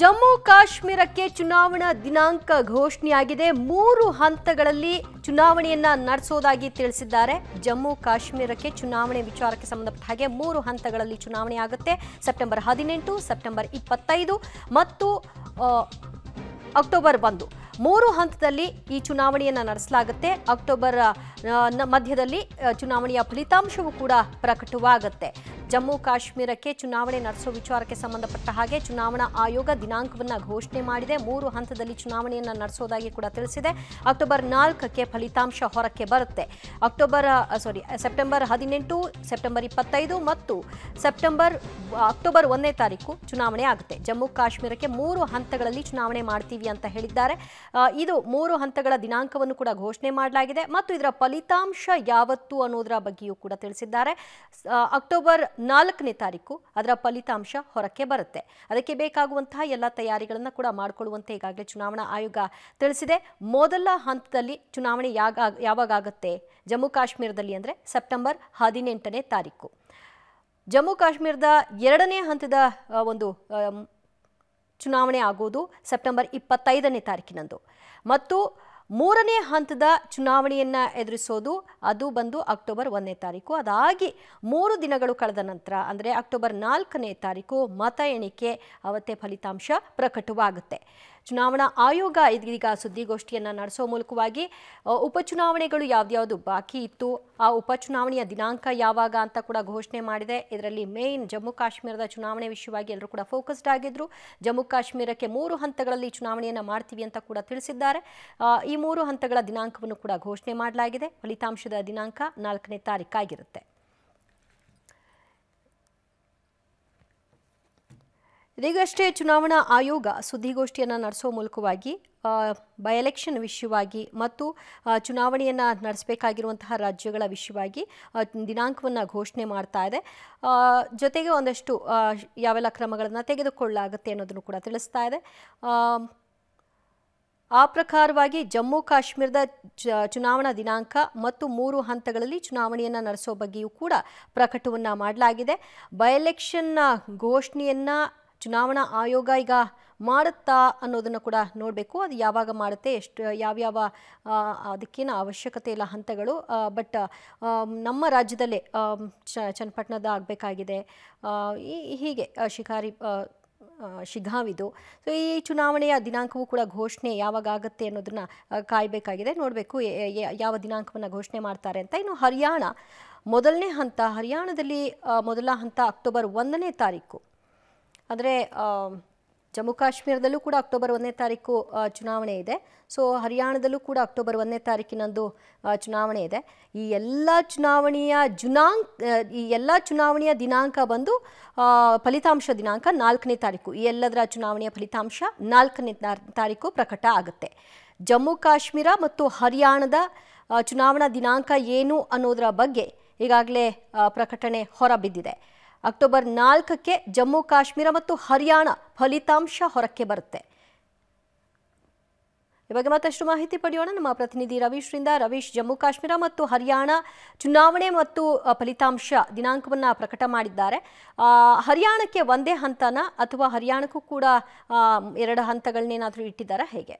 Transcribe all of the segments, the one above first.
ಜಮ್ಮು ಕಾಶ್ಮೀರಕ್ಕೆ ಚುನಾವಣಾ ದಿನಾಂಕ ಘೋಷಣೆಯಾಗಿದೆ ಮೂರು ಹಂತಗಳಲ್ಲಿ ಚುನಾವಣೆಯನ್ನ ನಡೆಸೋದಾಗಿ ತಿಳಿಸಿದ್ದಾರೆ ಜಮ್ಮು ಕಾಶ್ಮೀರಕ್ಕೆ ಚುನಾವಣೆ ವಿಚಾರಕ್ಕೆ ಸಂಬಂಧಪಟ್ಟ ಹಾಗೆ ಮೂರು ಹಂತಗಳಲ್ಲಿ ಚುನಾವಣೆ ಆಗುತ್ತೆ ಸೆಪ್ಟೆಂಬರ್ ಹದಿನೆಂಟು ಸೆಪ್ಟೆಂಬರ್ ಇಪ್ಪತ್ತೈದು ಮತ್ತು ಅಕ್ಟೋಬರ್ ಒಂದು ಮೂರು ಹಂತದಲ್ಲಿ ಈ ಚುನಾವಣೆಯನ್ನು ನಡೆಸಲಾಗುತ್ತೆ ಅಕ್ಟೋಬರ್ ಮಧ್ಯದಲ್ಲಿ ಚುನಾವಣೆಯ ಫಲಿತಾಂಶವೂ ಕೂಡ ಪ್ರಕಟವಾಗುತ್ತೆ ಜಮ್ಮು ಕಾಶ್ಮೀರಕ್ಕೆ ಚುನಾವಣೆ ನಡೆಸುವ ವಿಚಾರಕ್ಕೆ ಸಂಬಂಧಪಟ್ಟ ಹಾಗೆ ಚುನಾವಣಾ ಆಯೋಗ ದಿನಾಂಕವನ್ನು ಘೋಷಣೆ ಮಾಡಿದೆ ಮೂರು ಹಂತದಲ್ಲಿ ಚುನಾವಣೆಯನ್ನು ನಡೆಸೋದಾಗಿ ಕೂಡ ತಿಳಿಸಿದೆ ಅಕ್ಟೋಬರ್ ನಾಲ್ಕಕ್ಕೆ ಫಲಿತಾಂಶ ಹೊರಕ್ಕೆ ಬರುತ್ತೆ ಅಕ್ಟೋಬರ್ ಸಾರಿ ಸೆಪ್ಟೆಂಬರ್ ಹದಿನೆಂಟು ಸೆಪ್ಟೆಂಬರ್ ಇಪ್ಪತ್ತೈದು ಮತ್ತು ಸೆಪ್ಟೆಂಬರ್ ಅಕ್ಟೋಬರ್ ಒಂದನೇ ತಾರೀಕು ಚುನಾವಣೆ ಆಗುತ್ತೆ ಜಮ್ಮು ಕಾಶ್ಮೀರಕ್ಕೆ ಮೂರು ಹಂತಗಳಲ್ಲಿ ಚುನಾವಣೆ ಮಾಡ್ತೀವಿ ಅಂತ ಹೇಳಿದ್ದಾರೆ ಇದು ಮೂರು ಹಂತಗಳ ದಿನಾಂಕವನ್ನು ಕೂಡ ಘೋಷಣೆ ಮಾಡಲಾಗಿದೆ ಮತ್ತು ಇದರ ಫಲಿತಾಂಶ ಯಾವತ್ತು ಅನ್ನೋದರ ಬಗ್ಗೆಯೂ ಕೂಡ ತಿಳಿಸಿದ್ದಾರೆ ಅಕ್ಟೋಬರ್ ನಾಲ್ಕನೇ ತಾರೀಕು ಅದರ ಫಲಿತಾಂಶ ಹೊರಕ್ಕೆ ಬರುತ್ತೆ ಅದಕ್ಕೆ ಬೇಕಾಗುವಂತಹ ಎಲ್ಲ ತಯಾರಿಗಳನ್ನು ಕೂಡ ಮಾಡಿಕೊಳ್ಳುವಂತೆ ಈಗಾಗಲೇ ಚುನಾವಣಾ ಆಯೋಗ ತಿಳಿಸಿದೆ ಮೊದಲ ಹಂತದಲ್ಲಿ ಚುನಾವಣೆ ಯಾಗ ಯಾವಾಗುತ್ತೆ ಜಮ್ಮು ಕಾಶ್ಮೀರದಲ್ಲಿ ಅಂದರೆ ಸೆಪ್ಟೆಂಬರ್ ಹದಿನೆಂಟನೇ ತಾರೀಕು ಜಮ್ಮು ಕಾಶ್ಮೀರದ ಎರಡನೇ ಹಂತದ ಒಂದು ಚುನಾವಣೆ ಆಗುವುದು ಸೆಪ್ಟೆಂಬರ್ ಇಪ್ಪತ್ತೈದನೇ ತಾರೀಕಿನಂದು ಮತ್ತು ಮೂರನೇ ಹಂತದ ಚುನಾವಣೆಯನ್ನು ಎದುರಿಸೋದು ಅದು ಬಂದು ಅಕ್ಟೋಬರ್ ಒಂದನೇ ತಾರೀಕು ಅದಾಗಿ ಮೂರು ದಿನಗಳು ಕಳೆದ ನಂತರ ಅಂದರೆ ಅಕ್ಟೋಬರ್ ನಾಲ್ಕನೇ ತಾರೀಕು ಮತ ಎಣಿಕೆ ಅವತ್ತೇ ಫಲಿತಾಂಶ ಪ್ರಕಟವಾಗುತ್ತೆ ಚುನಾವಣಾ ಆಯೋಗ ಇದೀಗ ಸುದ್ದಿಗೋಷ್ಠಿಯನ್ನು ನಡೆಸೋ ಮೂಲಕವಾಗಿ ಉಪಚುನಾವಣೆಗಳು ಯಾವ್ದ್ಯಾವುದು ಬಾಕಿ ಇತ್ತು ಆ ಉಪಚುನಾವಣೆಯ ದಿನಾಂಕ ಯಾವಾಗ ಅಂತ ಕೂಡ ಘೋಷಣೆ ಮಾಡಿದೆ ಇದರಲ್ಲಿ ಮೇನ್ ಜಮ್ಮು ಕಾಶ್ಮೀರದ ಚುನಾವಣೆ ವಿಷಯವಾಗಿ ಎಲ್ಲರೂ ಕೂಡ ಫೋಕಸ್ಡ್ ಆಗಿದ್ರು ಜಮ್ಮು ಕಾಶ್ಮೀರಕ್ಕೆ ಮೂರು ಹಂತಗಳಲ್ಲಿ ಚುನಾವಣೆಯನ್ನು ಮಾಡ್ತೀವಿ ಅಂತ ಕೂಡ ತಿಳಿಸಿದ್ದಾರೆ ಈ ಮೂರು ಹಂತಗಳ ದಿನಾಂಕವನ್ನು ಕೂಡ ಘೋಷಣೆ ಮಾಡಲಾಗಿದೆ ಫಲಿತಾಂಶದ ದಿನಾಂಕ ನಾಲ್ಕನೇ ತಾರೀಕಾಗಿರುತ್ತೆ ಇದೀಗಷ್ಟೇ ಚುನಾವಣಾ ಆಯೋಗ ಸುದ್ದಿಗೋಷ್ಠಿಯನ್ನು ನಡೆಸೋ ಮೂಲಕವಾಗಿ ಬೈ ಎಲೆಕ್ಷನ್ ವಿಷಯವಾಗಿ ಮತ್ತು ಚುನಾವಣೆಯನ್ನು ನಡೆಸಬೇಕಾಗಿರುವಂತಹ ರಾಜ್ಯಗಳ ವಿಷಯವಾಗಿ ದಿನಾಂಕವನ್ನು ಘೋಷಣೆ ಮಾಡ್ತಾ ಇದೆ ಜೊತೆಗೆ ಒಂದಷ್ಟು ಯಾವೆಲ್ಲ ಕ್ರಮಗಳನ್ನು ತೆಗೆದುಕೊಳ್ಳಲಾಗುತ್ತೆ ಅನ್ನೋದನ್ನು ಕೂಡ ತಿಳಿಸ್ತಾ ಇದೆ ಆ ಪ್ರಕಾರವಾಗಿ ಜಮ್ಮು ಕಾಶ್ಮೀರದ ಚುನಾವಣಾ ದಿನಾಂಕ ಮತ್ತು ಮೂರು ಹಂತಗಳಲ್ಲಿ ಚುನಾವಣೆಯನ್ನು ನಡೆಸೋ ಬಗ್ಗೆಯೂ ಕೂಡ ಪ್ರಕಟವನ್ನು ಮಾಡಲಾಗಿದೆ ಬೈ ಎಲೆಕ್ಷನ್ನ ಘೋಷಣೆಯನ್ನು ಚುನಾವಣಾ ಆಯೋಗ ಈಗ ಮಾಡುತ್ತಾ ಅನ್ನೋದನ್ನು ಕೂಡ ನೋಡಬೇಕು ಅದು ಯಾವಾಗ ಮಾಡುತ್ತೆ ಎಷ್ಟು ಯಾವ್ಯಾವ ಅದಕ್ಕೇನು ಅವಶ್ಯಕತೆ ಇಲ್ಲ ಹಂತಗಳು ಬಟ್ ನಮ್ಮ ರಾಜ್ಯದಲ್ಲೇ ಚನ್ನಪಟ್ಟಣದ ಆಗಬೇಕಾಗಿದೆ ಹೀಗೆ ಶಿಕಾರಿ ಶಿಘಾವಿದು ಸೊ ಈ ಚುನಾವಣೆಯ ದಿನಾಂಕವೂ ಕೂಡ ಘೋಷಣೆ ಯಾವಾಗ ಆಗುತ್ತೆ ಅನ್ನೋದನ್ನು ಕಾಯಬೇಕಾಗಿದೆ ನೋಡಬೇಕು ಯಾವ ದಿನಾಂಕವನ್ನು ಘೋಷಣೆ ಮಾಡ್ತಾರೆ ಅಂತ ಇನ್ನು ಹರಿಯಾಣ ಮೊದಲನೇ ಹಂತ ಹರಿಯಾಣದಲ್ಲಿ ಮೊದಲ ಹಂತ ಅಕ್ಟೋಬರ್ ಒಂದನೇ ತಾರೀಕು ಆದರೆ ಜಮ್ಮು ಕಾಶ್ಮೀರದಲ್ಲೂ ಕೂಡ ಅಕ್ಟೋಬರ್ ಒಂದನೇ ತಾರೀಕು ಚುನಾವಣೆ ಇದೆ ಸೊ ಹರಿಯಾಣದಲ್ಲೂ ಕೂಡ ಅಕ್ಟೋಬರ್ ಒಂದನೇ ತಾರೀಕಿನಂದು ಚುನಾವಣೆ ಇದೆ ಈ ಎಲ್ಲ ಚುನಾವಣೆಯ ಜುನಾಂಕ್ ಈ ಎಲ್ಲ ಚುನಾವಣೆಯ ದಿನಾಂಕ ಬಂದು ಫಲಿತಾಂಶ ದಿನಾಂಕ ನಾಲ್ಕನೇ ತಾರೀಕು ಈ ಎಲ್ಲದರ ಚುನಾವಣೆಯ ಫಲಿತಾಂಶ ನಾಲ್ಕನೇ ತಾರೀಕು ಪ್ರಕಟ ಆಗುತ್ತೆ ಜಮ್ಮು ಕಾಶ್ಮೀರ ಮತ್ತು ಹರಿಯಾಣದ ಚುನಾವಣಾ ದಿನಾಂಕ ಏನು ಅನ್ನೋದರ ಬಗ್ಗೆ ಈಗಾಗಲೇ ಪ್ರಕಟಣೆ ಹೊರಬಿದ್ದಿದೆ ಅಕ್ಟೋಬರ್ ನಾಲ್ಕಕ್ಕೆ ಜಮ್ಮು ಕಾಶ್ಮೀರ ಮತ್ತು ಹರಿಯಾಣ ಫಲಿತಾಂಶ ಹೊರಕ್ಕೆ ಬರುತ್ತೆ ಈ ಬಗ್ಗೆ ಮತ್ತಷ್ಟು ಮಾಹಿತಿ ಪಡೆಯೋಣ ನಮ್ಮ ಪ್ರತಿನಿಧಿ ರವೀಶ್ರಿಂದ ರವೀಶ್ ಜಮ್ಮು ಕಾಶ್ಮೀರ ಮತ್ತು ಹರಿಯಾಣ ಚುನಾವಣೆ ಮತ್ತು ಫಲಿತಾಂಶ ದಿನಾಂಕವನ್ನು ಪ್ರಕಟ ಮಾಡಿದ್ದಾರೆ ಹರಿಯಾಣಕ್ಕೆ ಒಂದೇ ಹಂತನ ಅಥವಾ ಹರಿಯಾಣಕ್ಕೂ ಕೂಡ ಎರಡು ಹಂತಗಳನ್ನೇನಾದರೂ ಇಟ್ಟಿದ್ದಾರೆ ಹೇಗೆ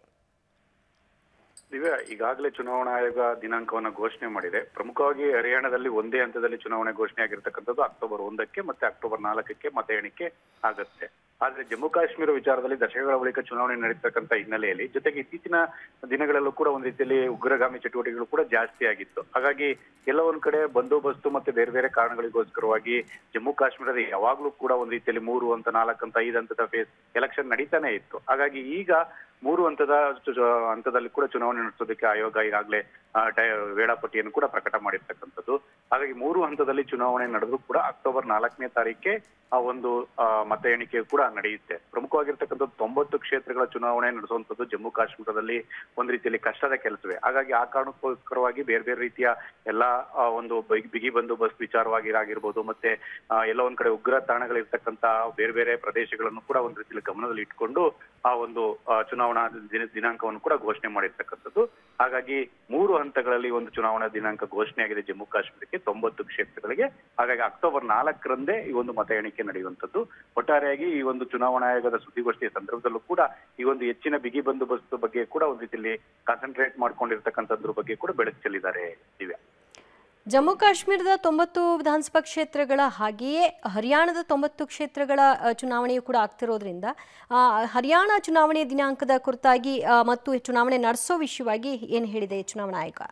ದಿವ್ಯ ಈಗಾಗಲೇ ಚುನಾವಣಾ ಆಯೋಗ ದಿನಾಂಕವನ್ನು ಘೋಷಣೆ ಮಾಡಿದೆ ಪ್ರಮುಖವಾಗಿ ಹರಿಯಾಣದಲ್ಲಿ ಒಂದೇ ಹಂತದಲ್ಲಿ ಚುನಾವಣೆ ಘೋಷಣೆ ಆಗಿರ್ತಕ್ಕಂಥದ್ದು ಅಕ್ಟೋಬರ್ ಒಂದಕ್ಕೆ ಮತ್ತೆ ಅಕ್ಟೋಬರ್ ನಾಲ್ಕಕ್ಕೆ ಮತ ಎಣಿಕೆ ಆಗುತ್ತೆ ಆದ್ರೆ ಜಮ್ಮು ಕಾಶ್ಮೀರ ವಿಚಾರದಲ್ಲಿ ದಶಕಗಳ ಬಳಿಕ ಚುನಾವಣೆ ನಡೀತಕ್ಕಂಥ ಹಿನ್ನೆಲೆಯಲ್ಲಿ ಜೊತೆಗೆ ಇತ್ತೀಚಿನ ದಿನಗಳಲ್ಲೂ ಕೂಡ ಒಂದು ರೀತಿಯಲ್ಲಿ ಉಗ್ರಗಾಮಿ ಚಟುವಟಿಕೆಗಳು ಕೂಡ ಜಾಸ್ತಿ ಆಗಿತ್ತು ಹಾಗಾಗಿ ಎಲ್ಲ ಕಡೆ ಬಂದೋಬಸ್ತು ಮತ್ತೆ ಬೇರೆ ಬೇರೆ ಕಾರಣಗಳಿಗೋಸ್ಕರವಾಗಿ ಜಮ್ಮು ಕಾಶ್ಮೀರದ ಯಾವಾಗ್ಲೂ ಕೂಡ ಒಂದ್ ರೀತಿಯಲ್ಲಿ ಮೂರು ಅಂತ ನಾಲ್ಕು ಅಂತ ಐದು ಹಂತದ ಫೇಸ್ ಎಲೆಕ್ಷನ್ ನಡೀತಾನೆ ಇತ್ತು ಹಾಗಾಗಿ ಈಗ ಮೂರು ಹಂತದ ಹಂತದಲ್ಲಿ ಕೂಡ ಚುನಾವಣೆ ನಡೆಸೋದಕ್ಕೆ ಆಯೋಗ ಈಗಾಗಲೇ ವೇಳಾಪಟ್ಟಿಯನ್ನು ಕೂಡ ಪ್ರಕಟ ಮಾಡಿರ್ತಕ್ಕಂಥದ್ದು ಹಾಗಾಗಿ ಮೂರು ಹಂತದಲ್ಲಿ ಚುನಾವಣೆ ನಡೆದ್ರು ಕೂಡ ಅಕ್ಟೋಬರ್ ನಾಲ್ಕನೇ ತಾರೀಕೆ ಆ ಒಂದು ಮತ ಎಣಿಕೆ ಕೂಡ ನಡೆಯುತ್ತೆ ಪ್ರಮುಖವಾಗಿರ್ತಕ್ಕಂಥದ್ದು ತೊಂಬತ್ತು ಕ್ಷೇತ್ರಗಳ ಚುನಾವಣೆ ನಡೆಸುವಂಥದ್ದು ಜಮ್ಮು ಕಾಶ್ಮೀರದಲ್ಲಿ ಒಂದ್ ರೀತಿಯಲ್ಲಿ ಕಷ್ಟದ ಕೆಲಸವೇ ಹಾಗಾಗಿ ಆ ಕಾರಣಕ್ಕೋಸ್ಕರವಾಗಿ ಬೇರೆ ಬೇರೆ ರೀತಿಯ ಎಲ್ಲಾ ಒಂದು ಬಿಗಿ ಬಂದೋಬಸ್ತ್ ವಿಚಾರವಾಗಿ ಆಗಿರ್ಬೋದು ಮತ್ತೆ ಎಲ್ಲ ಒಂದ್ ಕಡೆ ಉಗ್ರ ತಾಣಗಳಿರ್ತಕ್ಕಂತಹ ಬೇರೆ ಬೇರೆ ಪ್ರದೇಶಗಳನ್ನು ಕೂಡ ಒಂದ್ ರೀತಿಯಲ್ಲಿ ಗಮನದಲ್ಲಿ ಇಟ್ಕೊಂಡು ಆ ಒಂದು ಚುನಾವಣೆ ಚುನಾವಣಾ ದಿನ ದಿನಾಂಕವನ್ನು ಕೂಡ ಘೋಷಣೆ ಮಾಡಿರ್ತಕ್ಕಂಥದ್ದು ಹಾಗಾಗಿ ಮೂರು ಹಂತಗಳಲ್ಲಿ ಒಂದು ಚುನಾವಣಾ ದಿನಾಂಕ ಘೋಷಣೆಯಾಗಿದೆ ಜಮ್ಮು ಕಾಶ್ಮೀರಕ್ಕೆ ತೊಂಬತ್ತು ಕ್ಷೇತ್ರಗಳಿಗೆ ಹಾಗಾಗಿ ಅಕ್ಟೋಬರ್ ನಾಲ್ಕರಂದೇ ಈ ಒಂದು ಮತ ಎಣಿಕೆ ನಡೆಯುವಂಥದ್ದು ಒಟ್ಟಾರೆಯಾಗಿ ಈ ಒಂದು ಚುನಾವಣಾ ಆಯೋಗದ ಸುದ್ದಿಗೋಷ್ಠಿಯ ಸಂದರ್ಭದಲ್ಲೂ ಕೂಡ ಈ ಒಂದು ಹೆಚ್ಚಿನ ಬಿಗಿ ಬಂದೋಬಸ್ತ್ ಬಗ್ಗೆ ಕೂಡ ಒಂದು ರೀತಿಯಲ್ಲಿ ಕಾನ್ಸಂಟ್ರೇಟ್ ಮಾಡ್ಕೊಂಡಿರ್ತಕ್ಕಂಥದ್ರ ಬಗ್ಗೆ ಕೂಡ ಬೆಳಕು ಚೆಲ್ಲಿದ್ದಾರೆ ದಿವ್ಯಾ ಜಮ್ಮು ಕಾಶ್ಮೀರದ ತೊಂಬತ್ತು ವಿಧಾನಸಭಾ ಕ್ಷೇತ್ರಗಳ ಹಾಗೆಯೇ ಹರಿಯಾಣದ ತೊಂಬತ್ತು ಕ್ಷೇತ್ರಗಳ ಚುನಾವಣೆಯು ಕೂಡ ಆಗ್ತಿರೋದ್ರಿಂದ ಹರಿಯಾಣ ಚುನಾವಣೆ ದಿನಾಂಕದ ಕುರಿತಾಗಿ ಮತ್ತು ಚುನಾವಣೆ ನಡೆಸೋ ವಿಷಯವಾಗಿ ಏನು ಹೇಳಿದೆ ಚುನಾವಣಾ ಆಯೋಗ